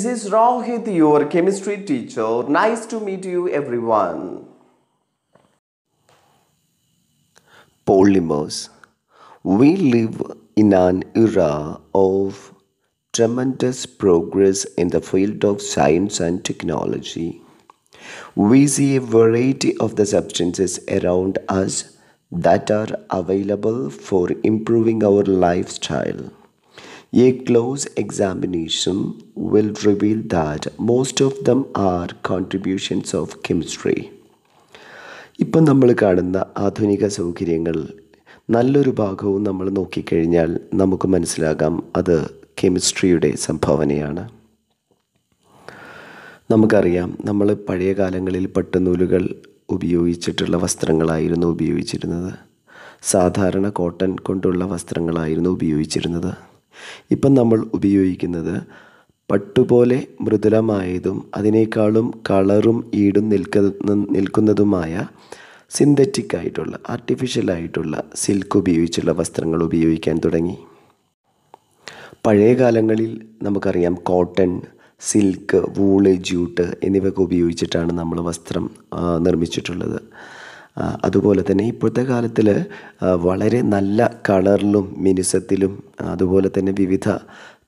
This is Rohit, your chemistry teacher. Nice to meet you, everyone. Polymers. We live in an era of tremendous progress in the field of science and technology. We see a variety of the substances around us that are available for improving our lifestyle. A close examination will reveal that most of them are contributions of chemistry. ഇപ്പം നമ്മൾ കാണുന്ന ആധുനിക സൗകര്യങ്ങൾ നല്ലൊരു ഭാഗവും നമ്മൾ നോക്കിക്കഴിഞ്ഞാൽ നമുക്ക് മനസ്സിലാകാം അത് കെമിസ്ട്രിയുടെ സംഭാവനയാണ് നമുക്കറിയാം നമ്മൾ പഴയ കാലങ്ങളിൽ പട്ടുനൂലുകൾ ഉപയോഗിച്ചിട്ടുള്ള വസ്ത്രങ്ങളായിരുന്നു ഉപയോഗിച്ചിരുന്നത് സാധാരണ കോട്ടൺ കൊണ്ടുള്ള വസ്ത്രങ്ങളായിരുന്നു ഉപയോഗിച്ചിരുന്നത് ഇപ്പം നമ്മൾ ഉപയോഗിക്കുന്നത് പട്ടുപോലെ മൃദുലമായതും അതിനേക്കാളും കളറും ഈടും നിൽക്ക നിൽക്കുന്നതുമായ സിന്തറ്റിക് ആയിട്ടുള്ള ആർട്ടിഫിഷ്യലായിട്ടുള്ള സിൽക്ക് ഉപയോഗിച്ചുള്ള വസ്ത്രങ്ങൾ ഉപയോഗിക്കാൻ തുടങ്ങി പഴയ കാലങ്ങളിൽ നമുക്കറിയാം കോട്ടൺ സിൽക്ക് വൂള് ജ്യൂട്ട് എന്നിവയൊക്കെ ഉപയോഗിച്ചിട്ടാണ് നമ്മൾ വസ്ത്രം നിർമ്മിച്ചിട്ടുള്ളത് അതുപോലെ തന്നെ ഇപ്പോഴത്തെ കാലത്തിൽ വളരെ നല്ല കളറിലും മിനുസത്തിലും അതുപോലെ തന്നെ വിവിധ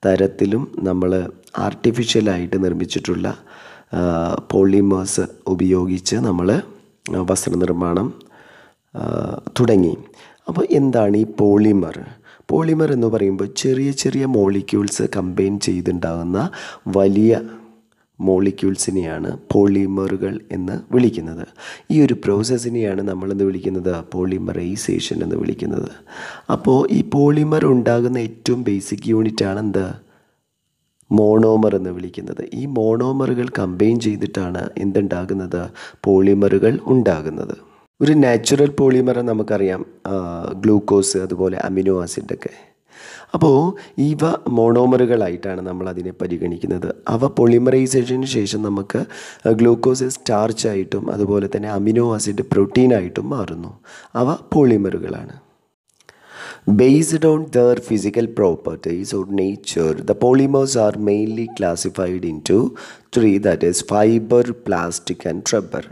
തരത്തിലും നമ്മൾ ആർട്ടിഫിഷ്യലായിട്ട് നിർമ്മിച്ചിട്ടുള്ള പോളിമേഴ്സ് ഉപയോഗിച്ച് നമ്മൾ വസ്ത്രനിർമ്മാണം തുടങ്ങി അപ്പോൾ എന്താണ് ഈ പോളിമർ പോളിമർ എന്ന് പറയുമ്പോൾ ചെറിയ ചെറിയ മോളിക്യൂൾസ് കമ്പൈൻ ചെയ്തുണ്ടാകുന്ന വലിയ മോളിക്യൂൾസിനെയാണ് പോളിമറുകൾ എന്ന് വിളിക്കുന്നത് ഈ ഒരു പ്രോസസ്സിനെയാണ് നമ്മളെന്ന് വിളിക്കുന്നത് പോളിമറൈസേഷൻ എന്ന് വിളിക്കുന്നത് അപ്പോൾ ഈ പോളിമർ ഉണ്ടാകുന്ന ഏറ്റവും ബേസിക് യൂണിറ്റ് ആണ് എന്ത് മോണോമർ എന്ന് വിളിക്കുന്നത് ഈ മോണോമറുകൾ കമ്പൈൻ ചെയ്തിട്ടാണ് എന്തുണ്ടാകുന്നത് പോളിമറുകൾ ഉണ്ടാകുന്നത് ഒരു നാച്ചുറൽ പോളിമർ നമുക്കറിയാം ഗ്ലൂക്കോസ് അതുപോലെ അമിനോ ആസിഡൊക്കെ അപ്പോൾ ഇവ മോണോമറുകളായിട്ടാണ് നമ്മൾ അതിനെ പരിഗണിക്കുന്നത് അവ പൊളിമറൈസേഷന് ശേഷം നമുക്ക് ഗ്ലൂക്കോസ് സ്റ്റാർച്ചായിട്ടും അതുപോലെ തന്നെ അമിനോ ആസിഡ് പ്രോട്ടീനായിട്ടും മാറുന്നു അവ പോളിമറുകളാണ് Based on their physical properties or nature, the polymers are mainly classified into three that is, fiber, plastic, and rubber.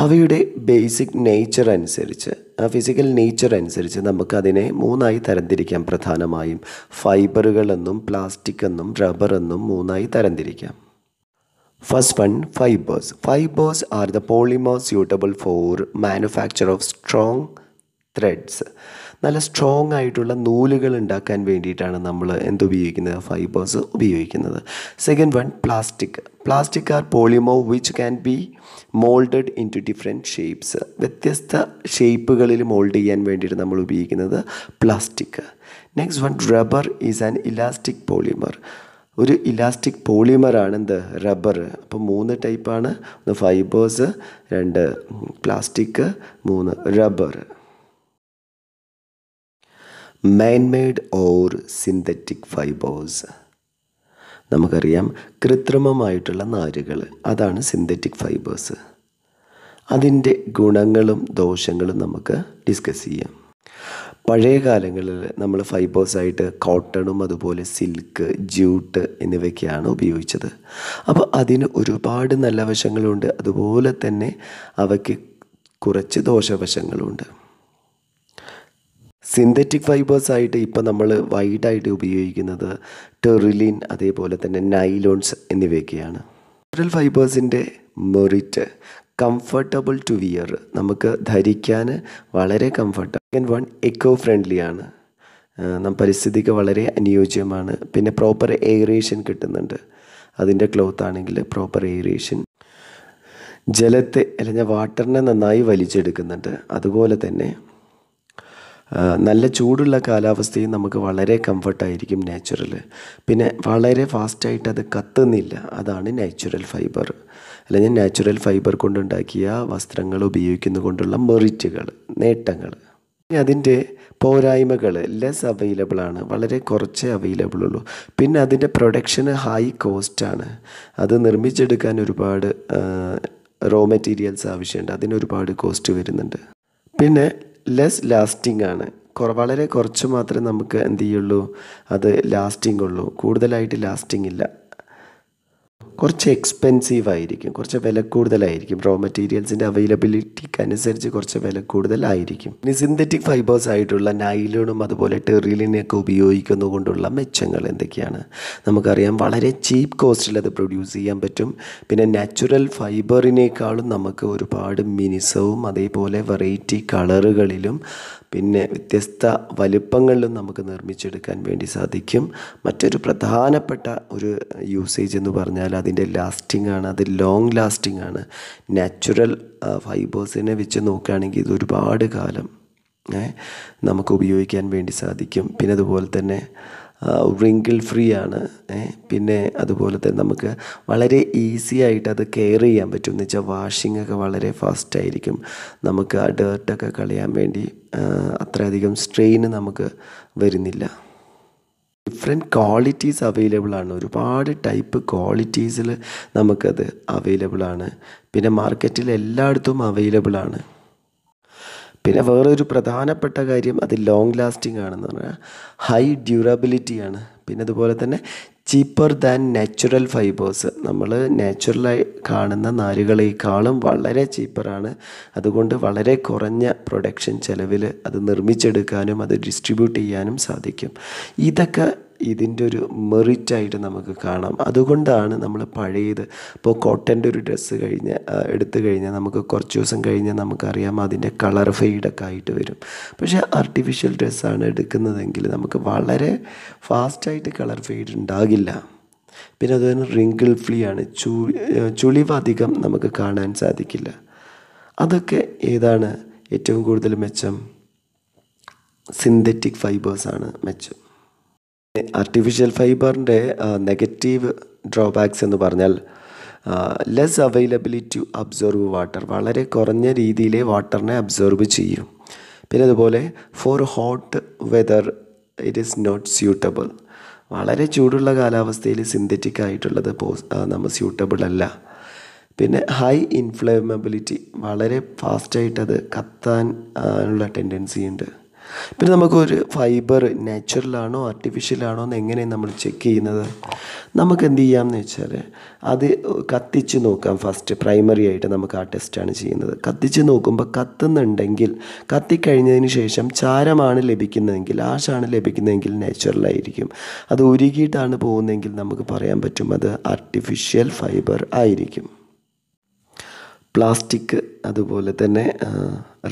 അവയുടെ ബേസിക് നേച്ചർ അനുസരിച്ച് ആ ഫിസിക്കൽ നേച്ചർ അനുസരിച്ച് നമുക്കതിനെ മൂന്നായി തരംതിരിക്കാം പ്രധാനമായും ഫൈബറുകളെന്നും പ്ലാസ്റ്റിക് എന്നും റബ്ബർ എന്നും മൂന്നായി തരംതിരിക്കാം first one fibres fibres are the polymer suitable for manufacture of strong threads നല്ല സ്ട്രോങ് ആയിട്ടുള്ള നൂലുകൾ ഉണ്ടാക്കാൻ വേണ്ടിയിട്ടാണ് നമ്മൾ എന്തുപയോഗിക്കുന്നത് ഫൈബേഴ്സ് ഉപയോഗിക്കുന്നത് second one plastic plastic are polymer which can be moulded into different shapes വ്യത്യസ്ത ഷേപ്പുകളിൽ മോൾഡ് ചെയ്യാൻ വേണ്ടിയിട്ട് നമ്മൾ ഉപയോഗിക്കുന്നത് plastic next one rubber is an elastic polymer ഒരു ഇലാസ്റ്റിക് പോളിമറാണ് എന്ത് റബ്ബർ അപ്പോൾ മൂന്ന് ടൈപ്പാണ് ഒന്ന് ഫൈബേഴ്സ് രണ്ട് പ്ലാസ്റ്റിക് മൂന്ന് rubber man made or synthetic fibres നമുക്കറിയാം കൃത്രിമമായിട്ടുള്ള നാരുകൾ അതാണ് സിന്തറ്റിക് ഫൈബേഴ്സ് അതിൻ്റെ ഗുണങ്ങളും ദോഷങ്ങളും നമുക്ക് ഡിസ്കസ് ചെയ്യാം പഴയ കാലങ്ങളിൽ നമ്മൾ ഫൈബേഴ്സായിട്ട് കോട്ടണും അതുപോലെ സിൽക്ക് ജ്യൂട്ട് എന്നിവയ്ക്കാണ് ഉപയോഗിച്ചത് അപ്പോൾ അതിന് ഒരുപാട് നല്ല വശങ്ങളുണ്ട് അതുപോലെ തന്നെ അവയ്ക്ക് കുറച്ച് ദോഷവശങ്ങളുണ്ട് സിന്തറ്റിക് ഫൈബേഴ്സ് ആയിട്ട് ഇപ്പോൾ നമ്മൾ വൈഡായിട്ട് ഉപയോഗിക്കുന്നത് ടെറിലിൻ അതേപോലെ തന്നെ നൈലോൺസ് എന്നിവയൊക്കെയാണ് നാച്ചുറൽ ഫൈബേഴ്സിൻ്റെ മെറിറ്റ് കംഫർട്ടബിൾ ടു വിയർ നമുക്ക് ധരിക്കാൻ വളരെ comfortable second one eco friendly ആണ് നാം പരിസ്ഥിതിക്ക് വളരെ അനുയോജ്യമാണ് പിന്നെ പ്രോപ്പർ എയറേഷൻ കിട്ടുന്നുണ്ട് അതിൻ്റെ ക്ലോത്ത് ആണെങ്കിൽ പ്രോപ്പർ എയറേഷൻ ജലത്തെ അല്ലെങ്കിൽ വാട്ടറിനെ നന്നായി വലിച്ചെടുക്കുന്നുണ്ട് അതുപോലെ തന്നെ നല്ല ചൂടുള്ള കാലാവസ്ഥയും നമുക്ക് വളരെ കംഫർട്ടായിരിക്കും നാച്ചുറൽ പിന്നെ വളരെ ഫാസ്റ്റായിട്ട് അത് കത്തുന്നില്ല അതാണ് നാച്ചുറൽ ഫൈബർ അല്ലെങ്കിൽ നാച്ചുറൽ ഫൈബർ കൊണ്ടുണ്ടാക്കിയ വസ്ത്രങ്ങൾ ഉപയോഗിക്കുന്നത് കൊണ്ടുള്ള മെറിറ്റുകൾ നേട്ടങ്ങൾ അതിൻ്റെ പോരായ്മകൾ ലെസ് അവൈലബിൾ ആണ് വളരെ കുറച്ചേ അവൈലബിൾ ഉള്ളൂ പിന്നെ അതിൻ്റെ പ്രൊഡക്ഷന് ഹൈ കോസ്റ്റാണ് അത് നിർമ്മിച്ചെടുക്കാൻ ഒരുപാട് റോ മെറ്റീരിയൽസ് ആവശ്യമുണ്ട് അതിന് ഒരുപാട് കോസ്റ്റ് വരുന്നുണ്ട് പിന്നെ ലെസ് ലാസ്റ്റിംഗ് ആണ് വളരെ കുറച്ച് മാത്രമേ നമുക്ക് എന്ത് ചെയ്യുള്ളൂ അത് ലാസ്റ്റിംഗ് ഉള്ളൂ കൂടുതലായിട്ട് ലാസ്റ്റിംഗ് ഇല്ല കുറച്ച് എക്സ്പെൻസീവ് ആയിരിക്കും കുറച്ച് വില കൂടുതലായിരിക്കും റോ മെറ്റീരിയൽസിൻ്റെ അവൈലബിലിറ്റിക്ക് അനുസരിച്ച് കുറച്ച് വില കൂടുതലായിരിക്കും ഇനി സിന്തറ്റിക് ഫൈബേഴ്സ് ആയിട്ടുള്ള നൈലോണും അതുപോലെ ടെറിലിനെയൊക്കെ ഉപയോഗിക്കുന്നത് കൊണ്ടുള്ള മെച്ചങ്ങൾ എന്തൊക്കെയാണ് നമുക്കറിയാം വളരെ ചീപ്പ് കോസ്റ്റിൽ അത് പ്രൊഡ്യൂസ് ചെയ്യാൻ പറ്റും പിന്നെ നാച്ചുറൽ ഫൈബറിനേക്കാളും നമുക്ക് ഒരുപാട് മിനിസവും അതേപോലെ വെറൈറ്റി കളറുകളിലും പിന്നെ വ്യത്യസ്ത വലുപ്പങ്ങളിലും നമുക്ക് നിർമ്മിച്ചെടുക്കാൻ വേണ്ടി സാധിക്കും മറ്റൊരു പ്രധാനപ്പെട്ട ഒരു യൂസേജ് എന്ന് പറഞ്ഞാൽ അതിൽ അതിൻ്റെ ലാസ്റ്റിംഗ് ആണ് അത് ലോങ് ലാസ്റ്റിംഗ് ആണ് നാച്ചുറൽ ഫൈബേഴ്സിനെ വെച്ച് നോക്കുകയാണെങ്കിൽ ഇത് ഒരുപാട് കാലം നമുക്ക് ഉപയോഗിക്കാൻ വേണ്ടി സാധിക്കും പിന്നെ അതുപോലെ തന്നെ റിങ്കിൾ ഫ്രീ ആണ് പിന്നെ അതുപോലെ തന്നെ നമുക്ക് വളരെ ഈസി ആയിട്ട് അത് കെയർ ചെയ്യാൻ പറ്റും എന്ന് വെച്ചാൽ വാഷിംഗ് ഒക്കെ വളരെ ഫാസ്റ്റ് ആയിരിക്കും നമുക്ക് ആ ഡേർട്ടൊക്കെ കളയാൻ വേണ്ടി അത്രയധികം സ്ട്രെയിന് നമുക്ക് വരുന്നില്ല ഡിഫറെൻറ്റ് ക്വാളിറ്റീസ് അവൈലബിൾ ആണ് ഒരുപാട് ടൈപ്പ് ക്വാളിറ്റീസിൽ നമുക്കത് അവൈലബിൾ ആണ് പിന്നെ മാർക്കറ്റിൽ എല്ലായിടത്തും അവൈലബിൾ ആണ് പിന്നെ വേറൊരു പ്രധാനപ്പെട്ട കാര്യം അത് ലോങ് ലാസ്റ്റിംഗ് ആണെന്ന് പറഞ്ഞാൽ ഹൈ ഡ്യൂറബിലിറ്റിയാണ് പിന്നെ അതുപോലെ തന്നെ ചീപ്പർ ദാൻ നാച്ചുറൽ ഫൈബേഴ്സ് നമ്മൾ നാച്ചുറലായി കാണുന്ന നാരുകളേക്കാളും വളരെ ചീപ്പറാണ് അതുകൊണ്ട് വളരെ കുറഞ്ഞ പ്രൊഡക്ഷൻ ചെലവിൽ അത് നിർമ്മിച്ചെടുക്കാനും അത് ഡിസ്ട്രിബ്യൂട്ട് ചെയ്യാനും സാധിക്കും ഇതൊക്കെ ഇതിൻ്റെ ഒരു മെറിറ്റായിട്ട് നമുക്ക് കാണാം അതുകൊണ്ടാണ് നമ്മൾ പഴയത് ഇപ്പോൾ കോട്ടൻ്റെ ഒരു ഡ്രസ്സ് കഴിഞ്ഞ് എടുത്തു കഴിഞ്ഞാൽ നമുക്ക് കുറച്ച് ദിവസം കഴിഞ്ഞാൽ നമുക്കറിയാം അതിൻ്റെ കളർ ഫെയ്ഡൊക്കെ ആയിട്ട് വരും പക്ഷേ ആർട്ടിഫിഷ്യൽ ഡ്രസ്സാണ് എടുക്കുന്നതെങ്കിൽ നമുക്ക് വളരെ ഫാസ്റ്റായിട്ട് കളർ ഫെയ്ഡ് ഉണ്ടാകില്ല പിന്നെ അതുപോലെ റിങ്കിൾ ഫ്ലീ ആണ് ചു അധികം നമുക്ക് കാണാൻ സാധിക്കില്ല അതൊക്കെ ഏതാണ് ഏറ്റവും കൂടുതൽ മെച്ചം സിന്തറ്റിക് ഫൈബേഴ്സാണ് മെച്ചം ആർട്ടിഫിഷ്യൽ ഫൈബറിൻ്റെ നെഗറ്റീവ് ഡ്രോബാക്സ് എന്ന് പറഞ്ഞാൽ less availability to absorb water വളരെ കുറഞ്ഞ രീതിയിലെ വാട്ടറിനെ അബ്സോർബ് ചെയ്യും പിന്നെ അതുപോലെ for hot weather it is not suitable വളരെ ചൂടുള്ള കാലാവസ്ഥയിൽ സിന്തറ്റിക് ആയിട്ടുള്ളത് പോസ് നമ്മൾ സ്യൂട്ടബിൾ അല്ല പിന്നെ ഹൈ ഇൻഫ്ലേമബിലിറ്റി വളരെ ഫാസ്റ്റായിട്ടത് കത്താൻ ഉള്ള ടെൻഡൻസി ഉണ്ട് പിന്നെ നമുക്കൊരു ഫൈബർ നാച്ചുറലാണോ ആർട്ടിഫിഷ്യലാണോ എന്ന് എങ്ങനെയാണ് നമ്മൾ ചെക്ക് ചെയ്യുന്നത് നമുക്ക് എന്ത് ചെയ്യാമെന്ന് വെച്ചാൽ അത് കത്തിച്ച് നോക്കാം ഫസ്റ്റ് പ്രൈമറി ആയിട്ട് നമുക്ക് ആ ടെസ്റ്റാണ് ചെയ്യുന്നത് കത്തിച്ച് നോക്കുമ്പോൾ കത്തുന്നുണ്ടെങ്കിൽ കത്തിക്കഴിഞ്ഞതിന് ശേഷം ചാരമാണ് ലഭിക്കുന്നതെങ്കിൽ ആശാണ് ലഭിക്കുന്നതെങ്കിൽ നാച്ചുറലായിരിക്കും അത് ഉരുകിയിട്ടാണ് പോകുന്നതെങ്കിൽ നമുക്ക് പറയാൻ പറ്റും അത് ആർട്ടിഫിഷ്യൽ ഫൈബർ ആയിരിക്കും പ്ലാസ്റ്റിക് അതുപോലെ തന്നെ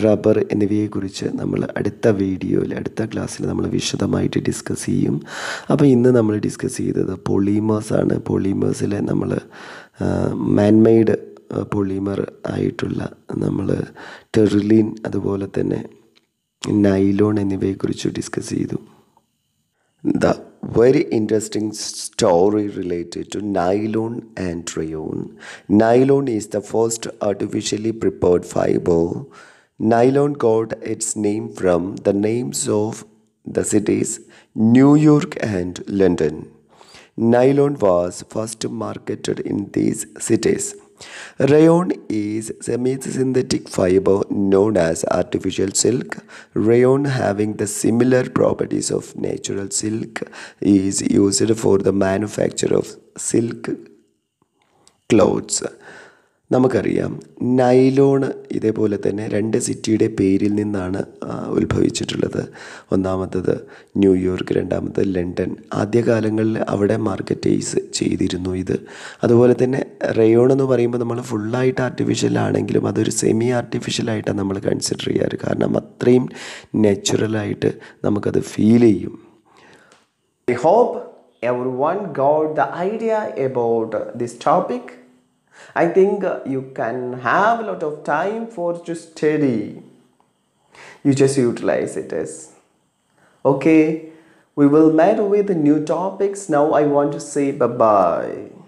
റബ്ബർ എന്നിവയെക്കുറിച്ച് നമ്മൾ അടുത്ത വീഡിയോയിൽ അടുത്ത ക്ലാസ്സിൽ നമ്മൾ വിശദമായിട്ട് ഡിസ്കസ് ചെയ്യും അപ്പോൾ ഇന്ന് നമ്മൾ ഡിസ്കസ് ചെയ്തത് പോളിമേഴ്സാണ് പോളിമേഴ്സിലെ നമ്മൾ മാൻമെയ്ഡ് പോളിമർ ആയിട്ടുള്ള നമ്മൾ ടെറിലിൻ അതുപോലെ തന്നെ നൈലോൺ എന്നിവയെക്കുറിച്ച് ഡിസ്കസ് ചെയ്തു എന്താ very interesting story related to nylon and rayon. Nylon is the first artificially prepared fiber. Nylon got its name from the names of the cities New York and London. Nylon was first marketed in these cities. Rayon is semi-synthetic fiber known as artificial silk. Rayon having the similar properties of natural silk is used for the manufacture of silk clothes. നമുക്കറിയാം nylon ഇതേപോലെ തന്നെ രണ്ട് സിറ്റിയുടെ പേരിൽ നിന്നാണ് ഉത്ഭവിച്ചിട്ടുള്ളത് ഒന്നാമത്തത് New York രണ്ടാമത്തത് London ആദ്യകാലങ്ങളിൽ അവിടെ മാർക്കറ്റൈസ് ചെയ്തിരുന്നു ഇത് അതുപോലെ തന്നെ റയോൺ എന്ന് പറയുമ്പോൾ നമ്മൾ ഫുള്ളായിട്ട് ആർട്ടിഫിഷ്യൽ ആണെങ്കിലും അതൊരു സെമി ആർട്ടിഫിഷ്യൽ ആയിട്ടാണ് നമ്മൾ കൺസിഡർ ചെയ്യാറ് കാരണം അത്രയും നാച്ചുറലായിട്ട് നമുക്കത് ഫീൽ ചെയ്യും I hope everyone got the idea about this topic I think uh, you can have a lot of time for to study. You just utilize it as. Okay, we will meet with new topics. Now I want to say bye-bye.